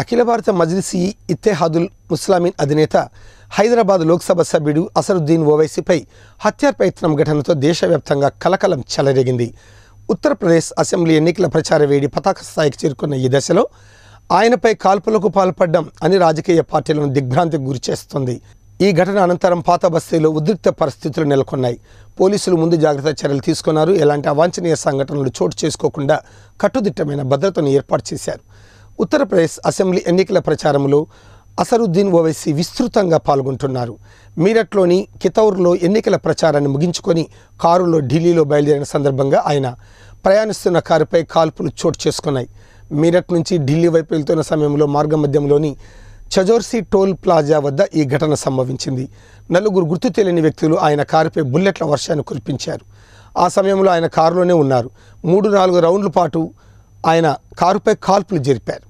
అఖిల భారత మజ్లిసి ఇత్తేహాదుల్ ముస్లామీన్ అధినేత హైదరాబాద్ లోక్సభ సభ్యుడు అసరుద్దీన్ ఓవైసీపై హత్యా ప్రయత్నం ఘటనతో దేశవ్యాప్తంగా కలకలం చెలరేగింది ఉత్తరప్రదేశ్ అసెంబ్లీ ఎన్నికల ప్రచార వేడి పతాక స్థాయికి చేరుకున్న ఈ దశలో ఆయనపై కాల్పులకు పాల్పడడం అని రాజకీయ పార్టీలను దిగ్భ్రాంతికి గురిచేస్తుంది ఈ ఘటన అనంతరం పాత బస్తీలో ఉద్రిక్త పరిస్థితులు నెలకొన్నాయి పోలీసులు ముందు జాగ్రత్త చర్యలు తీసుకున్నారు ఎలాంటి అవాంఛనీయ సంఘటనలు చోటు చేసుకోకుండా కట్టుదిట్టమైన భద్రతను ఏర్పాటు చేశారు ఉత్తరప్రదేశ్ అసెంబ్లీ ఎన్నికల ప్రచారంలో అసరుద్దీన్ ఓవైసీ విస్తృతంగా పాల్గొంటున్నారు మీరట్లోని కితౌర్లో ఎన్నికల ప్రచారాన్ని ముగించుకొని కారులో ఢిల్లీలో బయలుదేరిన సందర్భంగా ఆయన ప్రయాణిస్తున్న కారుపై కాల్పులు చోటు చేసుకున్నాయి మీరట్ నుంచి ఢిల్లీ వైపు వెళ్తున్న సమయంలో మార్గమధ్యంలోని చజోర్సీ టోల్ ప్లాజా వద్ద ఈ ఘటన సంభవించింది నలుగురు గుర్తు తెలియని వ్యక్తులు ఆయన కారుపై బుల్లెట్ల వర్షాన్ని కురిపించారు ఆ సమయంలో ఆయన కారులోనే ఉన్నారు మూడు నాలుగు రౌండ్ల పాటు ఆయన కారుపై కాల్పులు జరిపారు